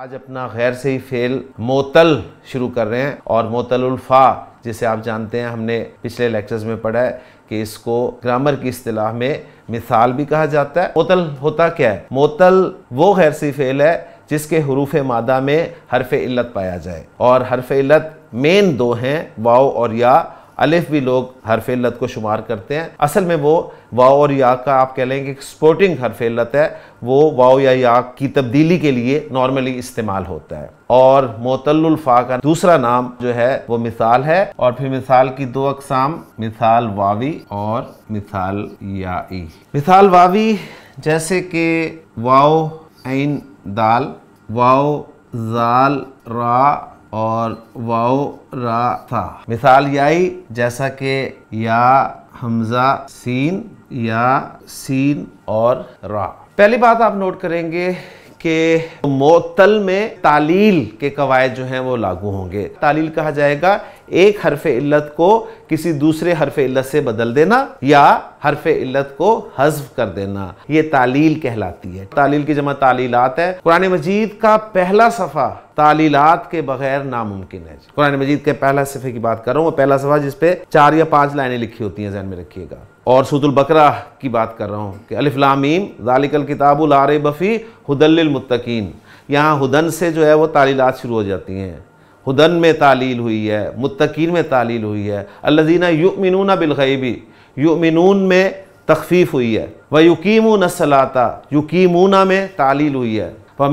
आज अपना गैर से ही फेल मोतल शुरू कर रहे हैं और उल्फा जिसे आप जानते हैं हमने पिछले लेक्चर्स में पढ़ा है कि इसको ग्रामर की अतलाह में मिसाल भी कहा जाता है मोतल होता क्या है मोतल वो गैर से फेल है जिसके हरूफ मादा में हरफ इल्लत पाया जाए और हरफ इल्लत मेन दो हैं वाओ और या अलिफ भी लोग हरफेलत को शुमार करते हैं असल में वो वाओ और या का आप कह लेंगे स्पोर्टिंग हरफेलत है वो वाओ या या की तब्दीली के लिए नॉर्मली इस्तेमाल होता है और मोतलफ़ा का दूसरा नाम जो है वो मिसाल है और फिर मिसाल की दो अकसाम मिसाल वावी और मिसाल ई मिसाल वावी जैसे कि वाओ ऐन दाल वाओ जाल रा और वाओ रा था मिसाल याई जैसा कि या हमजा सीन या सीन और रा पहली बात आप नोट करेंगे कि मोतल में तालील के कवायद जो हैं वो लागू होंगे तालील कहा जाएगा एक हरफ इल्लत को किसी दूसरे हरफ इल्लत से बदल देना या हरफ इल्लत को हजफ कर देना ये तालील कहलाती है तालील की जमा तालीलात है कुरान मजीद का पहला सफ़ा तालीलात के बगैर नामुमकिन है कुरान मजीद के पहला सफ़े की बात कर रहा हूँ वो पहला सफ़ा जिसपे चार या पाँच लाइनें लिखी होती हैं जहन में रखिएगा और सूतुल बकरा की बात कर रहा हूँ कि अलिफ्लामीम जालिकल किताबुल आर बफ़ी हुदल यहाँ हुदन से जो है वो तालीलात शुरू हो जाती हैं हुदन में तालील हुई है मुतकीन में तालील हुई है अल्लाजीना युमिनून बिलगैबी युमिनून में तखफीफ हुई है व यकीमून सलाता यकीमूना में तालील हुई है तो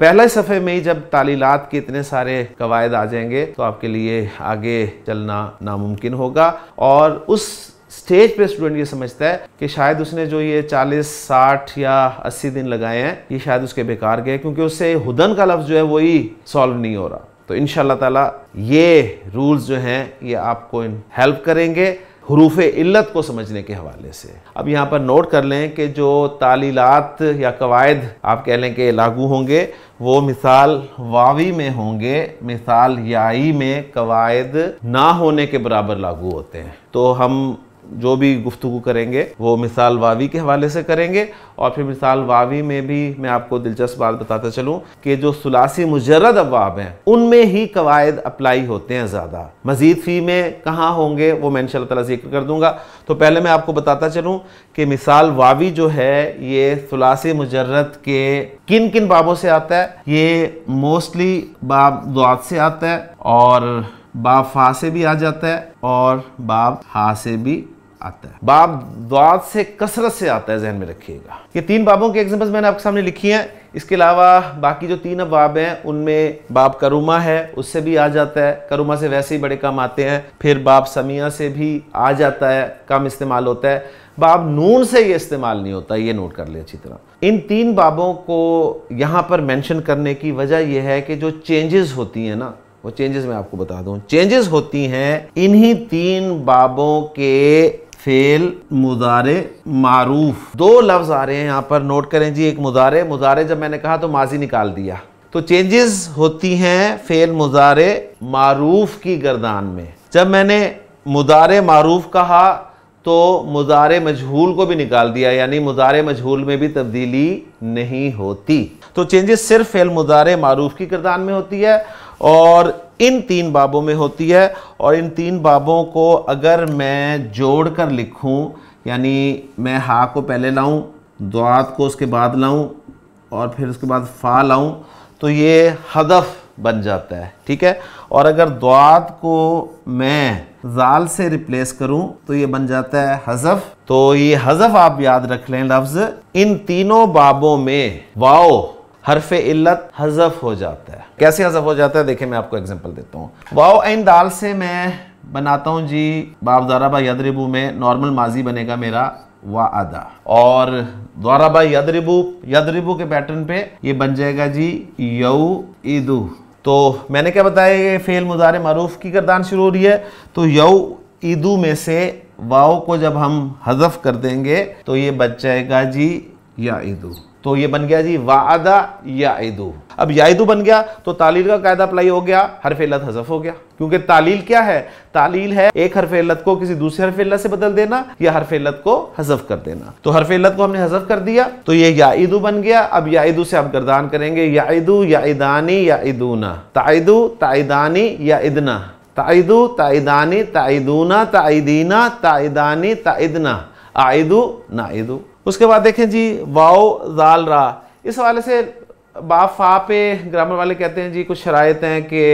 पहले सफ़े में ही जब तालीलात के इतने सारे कवायद आ जाएंगे तो आपके लिए आगे चलना नामुमकिन होगा और उस स्टेज पे स्टूडेंट ये समझता है कि शायद उसने जो ये 40, 60 या 80 दिन लगाए हैं ये शायद उसके बेकार गए क्योंकि उससे हुदन का लफ्ज़ जो है वही सॉल्व नहीं हो रहा तो इन ताला ये रूल्स जो हैं ये आपको हेल्प करेंगे हरूफ इल्लत को समझने के हवाले से अब यहाँ पर नोट कर लें कि जो तालीलात या कवायद आप कह लें कि लागू होंगे वो मिसाल वावी में होंगे मिसाल याई में कवायद ना होने के बराबर लागू होते हैं तो हम जो भी गुफ्तु करेंगे वो मिसाल वावी के हवाले से करेंगे और फिर मिसाल वावी में भी मैं आपको दिलचस्प बात बताता चलूँ कि जो सुलासी मुजरद अबाब हैं उनमें ही कवायद अप्लाई होते हैं ज़्यादा मज़ीद फ़ी में कहाँ होंगे वो मैं इन तला जिक्र कर दूँगा तो पहले मैं आपको बताता चलूँ कि मिसाल वावी जो है ये सुलासी मुजरद के किन किन बाबों से आता है ये मोस्टली बाब दुआत से आता है और बाब फा से भी आ जाता है और बाब हा से भी आता है बाब द्वाद से कसरत से आता है जहन में रखिएगा ये तीन बाबों के एग्जाम्पल्स मैंने आपके सामने लिखी हैं इसके अलावा बाकी जो तीन बाब हैं उनमें बाब करुमा है उससे भी आ जाता है करुमा से वैसे ही बड़े काम आते हैं फिर बाब समिया से भी आ जाता है कम इस्तेमाल होता है बाब नून से ये इस्तेमाल नहीं होता ये नोट कर लें अच्छी तरह इन तीन बाबों को यहाँ पर मैंशन करने की वजह यह है कि जो चेंजेस होती हैं ना वो चेंजेस मैं आपको बता दूं चेंजेस होती हैं इन्हीं तीन बाबों के फेल मुदारे मारूफ दो लफ्ज़ आ रहे हैं यहाँ पर नोट करें जी एक मुदारे मुदारे जब मैंने कहा तो माजी निकाल दिया तो चेंजेस होती हैं फेल मुजारे मारूफ की गर्दान में जब मैंने मुदारे मारूफ कहा तो मुजारे मजहूल को भी निकाल दिया यानी मुजारे मजहूल में भी तब्दीली नहीं होती तो चेंजेस सिर्फ फेल मुजारे मारूफ की गर्दान में होती है और इन तीन बाबों में होती है और इन तीन बाबों को अगर मैं जोड़ कर लिखूँ यानी मैं हा को पहले लाऊं दुआत को उसके बाद लाऊं और फिर उसके बाद फा लाऊं तो ये हदफ बन जाता है ठीक है और अगर दुआत को मैं जाल से रिप्लेस करूं तो ये बन जाता है हजफ तो ये हजफ आप याद रख लें लफ्ज़ इन तीनों बाबों में वाओ हरफ इल्लत हजफ हो जाता है कैसे हजफ हो जाता है देखिए मैं आपको एग्जांपल देता हूँ वाओ इन दाल से मैं बनाता हूँ जी बाप दाराबा यदरिबू में नॉर्मल माजी बनेगा मेरा आदा और द्वाराबा यदरिबू यदरिबू के पैटर्न पे ये बन जाएगा जी यऊ ईदू तो मैंने क्या बताया ये फेल मुजार मरूफ की गर्दान शुरू हो रही है तो यऊ ईदू में से वाओ को जब हम हजफ कर देंगे तो ये बच जाएगा जी या ईदू तो ये बन गया जी वादा यादू अब यादू बन गया तो तालील का कायदा अप्लाई हो गया हरफेलत हजफ हो गया क्योंकि तालील क्या है तालील है एक हरफेलत को किसी दूसरे हरफेलत से बदल देना या हरफेलत को हजफ कर देना तो हरफेलत को हमने हजफ कर दिया तो ये यादू बन गया अब यादू से आप गर्दान करेंगे यादू यादानी यादूना ताइदू ताइदानी या इदना ताइदू ताइदानी ताइदूना ताइदीना ताइदानी ताइदना ना नाइदू उसके बाद देखें जी वाओ जाल रा इस हवाले से बा फा पे ग्रामर वाले कहते हैं जी कुछ शरात हैं कि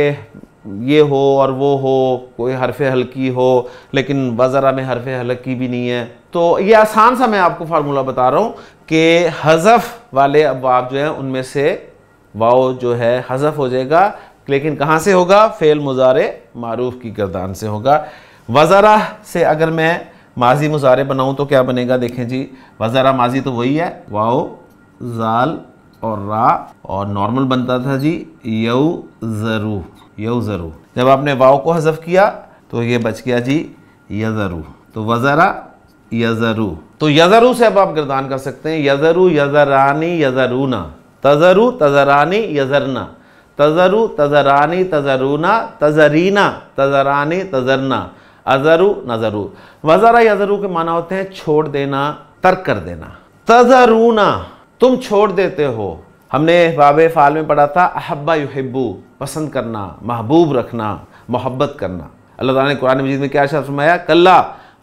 ये हो और वो हो कोई हरफ हल्की हो लेकिन वज़रा में हरफ हल्की भी नहीं है तो ये आसान सा मैं आपको फार्मूला बता रहा हूँ कि हज़फ़ वाले अबाब जो हैं उनमें से वाओ जो है हज़फ़ हो जाएगा लेकिन कहाँ से होगा फ़ेल मुजारे मारूफ की गर्दान से होगा वज़रा से अगर मैं माजी मुजारे बनाऊँ तो क्या बनेगा देखें जी वज़ारा माजी तो वही है वाओ जाल और रा और नॉर्मल बनता था जी यऊ ज़रू यऊ ज़रू जब आपने वाओ को हजफ किया तो ये बच गया जी यज़रू तो वज़ारा यज़रू तो यज़रू से अब आप गिरदान कर सकते हैं यज़रू यज़रानी यज़रूना तज़रू तज़रानी यज़रना तज़रू तज़रानी तज़रूना तज़रीना तज़रानी तज़रना अजरु नजरु वजरा यजरू के माना होते हैं छोड़ देना तर्क कर देना तजरूना तुम छोड़ देते हो हमने बाब फाल में पढ़ा था अहब्बा युहिब्बू पसंद करना महबूब रखना मोहब्बत करना अल्लाह ताला ने कुरान मजीद में क्या शब्द फरमाया कल्ला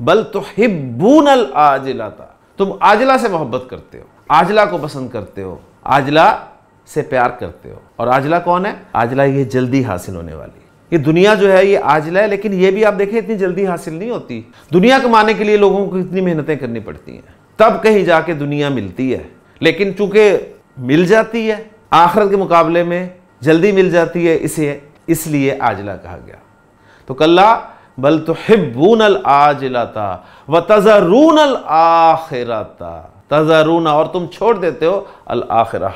बल तो हिब्बून था तुम आजला से मोहब्बत करते हो आजला को पसंद करते हो आजला से प्यार करते हो और आजला कौन है आजला ये जल्दी हासिल होने वाली ये दुनिया जो है ये आज लाए लेकिन ये भी आप देखें इतनी जल्दी हासिल नहीं होती दुनिया कमाने के लिए लोगों को इतनी मेहनतें करनी पड़ती हैं तब कहीं जाके दुनिया मिलती है लेकिन चूंकि मिल जाती है आखरत के मुकाबले में जल्दी मिल जाती है इसे इसलिए आजला कहा गया तो कल्ला बल तो हिबून अल था व तजरून अल था तजरून और तुम छोड़ देते हो अल आखिरा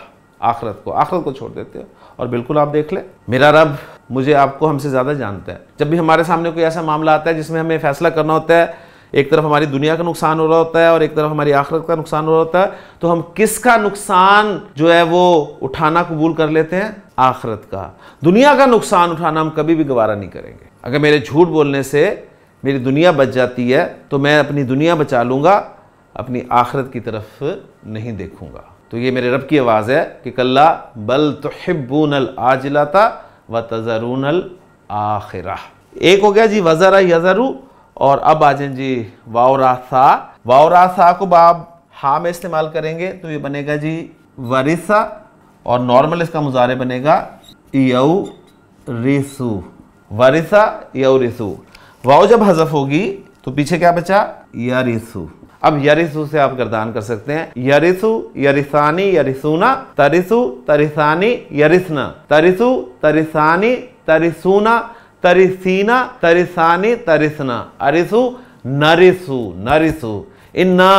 आखरत को आखरत को छोड़ देते हो और बिल्कुल आप देख ले मेरा रब मुझे आपको हमसे ज़्यादा जानता है जब भी हमारे सामने कोई ऐसा मामला आता है जिसमें हमें फैसला करना होता है एक तरफ हमारी दुनिया का नुकसान हो रहा होता है और एक तरफ हमारी आखिरत का नुकसान हो रहा होता है तो हम किसका नुकसान जो है वो उठाना कबूल कर लेते हैं आखिरत का दुनिया का नुकसान उठाना हम कभी भी गवारा नहीं करेंगे अगर मेरे झूठ बोलने से मेरी दुनिया बच जाती है तो मैं अपनी दुनिया बचा लूँगा अपनी आखिरत की तरफ नहीं देखूँगा तो ये मेरे रब की आवाज़ है कि कल्ला बल तो हिब्बून आजिला था व तज़रूनल आखिरा एक हो गया जी वज़रा यज़रू और अब आ जाए जी वावरासा वावरासा को बाब हा में इस्तेमाल करेंगे तो ये बनेगा जी वरिसा और नॉर्मल इसका मुजारे बनेगा यऊ रिसु वरिसा यऊ रिसु वाओ जब हजफ होगी तो पीछे क्या बचा या रिसु अब यरिसु से आप गर्दान कर सकते हैं यरिसु यरिसानी यरिसुना तरिसु तरिसानी यरिसना तरिसु तरिसानी तरिसुना तरिसीना तरिसानी तरिसना अरिसु नरिसु नरिसु इन्ना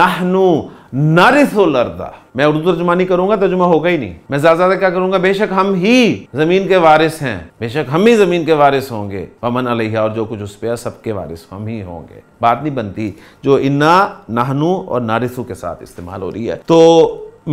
नहनु नारिसुल अर्दा मैं उर्दू तर्जुमानी करूंगा तर्जुमा होगा ही नहीं मैं ज्यादा ज्यादा क्या करूंगा बेशक हम ही जमीन के वारिस हैं बेशक हम ही जमीन के वारिस होंगे अमन अलिया और जो कुछ उस है सबके वारिस हम ही होंगे बात नहीं बनती जो इन्ना नाहनू और नारिसु के साथ इस्तेमाल हो रही है तो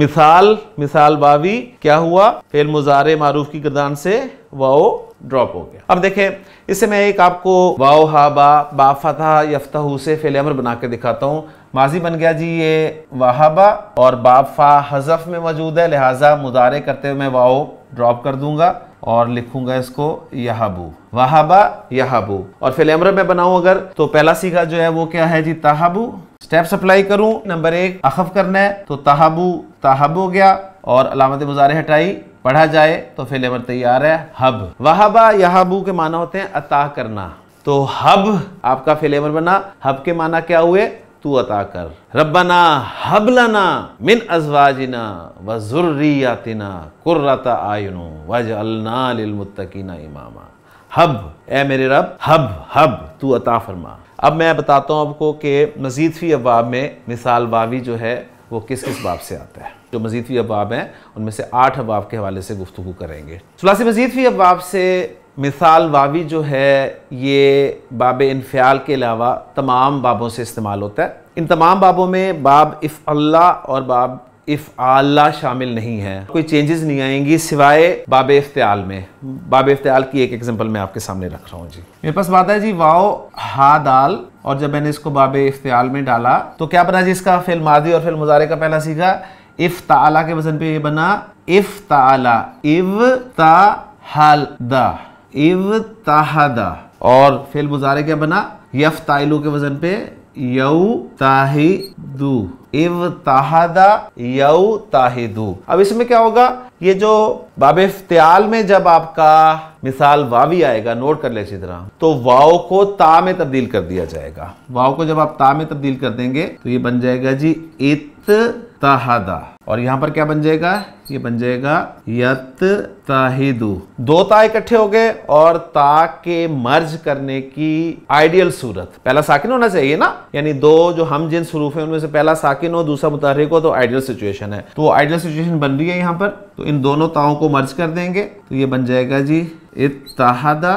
मिसाल मिसाल बावी क्या हुआ फेल मुजारे मारूफ की गिरदान से वाओ ड्रॉप हो गया अब देखें इससे मैं एक आपको वाओ हाबा बा फतह हु से फेल अमर बना के दिखाता हूँ माजी बन गया जी ये वहाबा और बाफा हजफ में मौजूद है लिहाजा मुदारे करते हुए मैं वाओ ड्रॉप कर दूंगा और लिखूंगा इसको यहाबू वहाबा यहाबू और फिर में बनाऊं अगर तो पहला सीखा जो है वो क्या है जी तहाबू स्टेप सप्लाई करूं नंबर एक अखफ करना है तो तहाबू तहाब हो गया और अलामत मुजारे हटाई पढ़ा जाए तो फिर एमर तैयार है हब वहाबा यहाबू के माना होते हैं अता करना तो हब आपका फेल बना हब के माना क्या हुए तू अता कर रबना हबलना मिन अजवाजिना व जुर्रियातिना कुर्रता आयुनो वज अलना लिलमुत्तकीना इमामा हब ए मेरे रब हब हब तू अता फरमा अब मैं बताता हूँ आपको कि मजीद फी अबाब में मिसाल बावी जो है वो किस किस बाब से आता है जो मजीद फी अबाब हैं उनमें से आठ अबाब के हवाले से गुफ्तु करेंगे सुलासी मजीद फी अबाब से मिसाल वावी जो है ये बाब इनफ़ाल के अलावा तमाम बाबों से इस्तेमाल होता है इन तमाम बाबों में बाब इफ़ अल्लाह और बाब इफ़ आल्ला शामिल नहीं है कोई चेंजेस नहीं आएंगी सिवाय बाब इफ्तियाल में बाब इफ्तियाल की एक एग्जांपल मैं आपके सामने रख रहा हूँ जी मेरे पास बात है जी वाओ हा दाल और जब मैंने इसको बाब इफ्तियाल में डाला तो क्या बना जी इसका फिल मादी और फिल मुजारे का पहला सीखा इफ़ ताला के वजन पे ये बना इफ़ ताला इव ता हल दा इवताहदा और फेल मुजारे क्या बना यफ ताइलू के वजन पे यऊ ताहिदू इव ताहदा यऊ ताहिदू अब इसमें क्या होगा ये जो बाब इफ्तियाल में जब आपका मिसाल वावी आएगा नोट कर ले इसी तरह तो वाओ को ता में तब्दील कर दिया जाएगा वाओ को जब आप ता में तब्दील कर देंगे तो ये बन जाएगा जी इत तहदा और यहाँ पर क्या बन जाएगा ये बन जाएगा यत तहिदु दो ता इकट्ठे हो गए और ता के मर्ज करने की आइडियल सूरत पहला साकिन होना चाहिए ना यानी दो जो हम जिन सुरूफ है उनमें से पहला साकिन हो दूसरा मुतहरिक हो तो आइडियल सिचुएशन है तो आइडियल सिचुएशन बन रही है यहाँ पर तो इन दोनों ताओं को मर्ज कर देंगे तो ये बन जाएगा जी इतहदा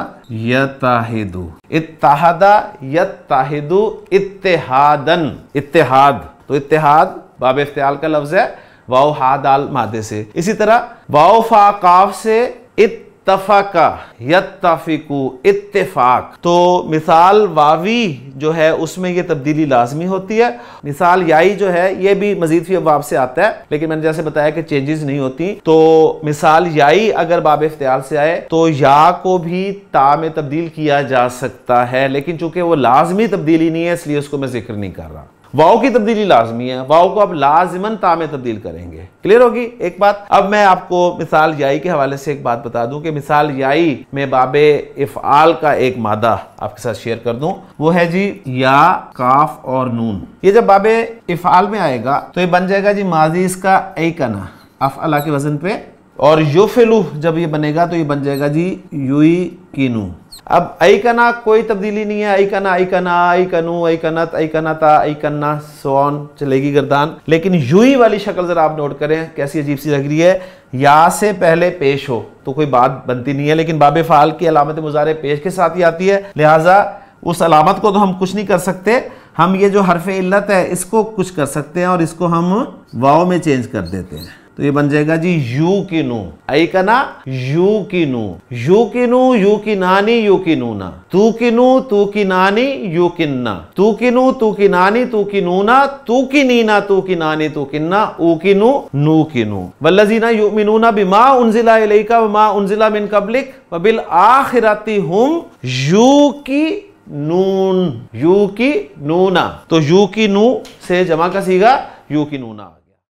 यताहिदु इतहदा यताहिदु इत्तेहादन इत्तेहाद तो इत्तेहाद बाब इफ्तियाल का लफ्ज़ है वाओ हा दाल मादे से इसी तरह वाओ फा काफ से इतफाका यतफिकू इत्तेफाक तो मिसाल वावी जो है उसमें ये तब्दीली लाजमी होती है मिसाल याई जो है ये भी मजीद फी अबाब से आता है लेकिन मैंने जैसे बताया कि चेंजेस नहीं होती तो मिसाल याई अगर बाब इफ्तियाल से आए तो या को भी ता में तब्दील किया जा सकता है लेकिन चूंकि वो लाजमी तब्दीली नहीं है इसलिए उसको मैं जिक्र नहीं कर रहा वाओ की तब्दीली लाजमी है वाओ को आप लाजमन ता में तब्दील करेंगे क्लियर होगी एक बात अब मैं आपको मिसाल याई के हवाले से एक बात बता दूं कि मिसाल याई में बाबे इफ़ाल का एक मादा आपके साथ शेयर कर दूं वो है जी या काफ और नून ये जब बाबे इफ़ाल में आएगा तो ये बन जाएगा जी माजी इसका कना अफ अला के वजन पे और युफिलु जब ये बनेगा तो ये बन जाएगा जी युई नू अब कना कोई तब्दीली नहीं है ऐकना ऐकना ऐकनू ऐकनत ऐकनता ऐकन्ना सोन चलेगी गर्दान लेकिन यूई वाली शक्ल ज़रा आप नोट करें कैसी अजीब सी लग रही है या से पहले पेश हो तो कोई बात बनती नहीं है लेकिन बाब फ़ाल की अलामत मुजारे पेश के साथ ही आती है लिहाजा उस अलामत को तो हम कुछ नहीं कर सकते हम ये जो हरफ इल्लत है इसको कुछ कर सकते हैं और इसको हम वाओ में चेंज कर देते हैं तो ये बन जाएगा जी यू की नो आई का ना यू की नो यू की नो यू की नानी यू की नूना तू की नो तू की नानी यू किन्ना तू की नो तू की नानी तू की नूना तू की नीना तू की नानी तू किन्ना ऊ की नो नू की नो ना यू मिनूना उन्जिला उनजिला इलेका मा उनजिला मिन कबलिक वबिल आखिरती हम यू की नून यू की नूना तो यू की नू से जमा का सीगा यू की नूना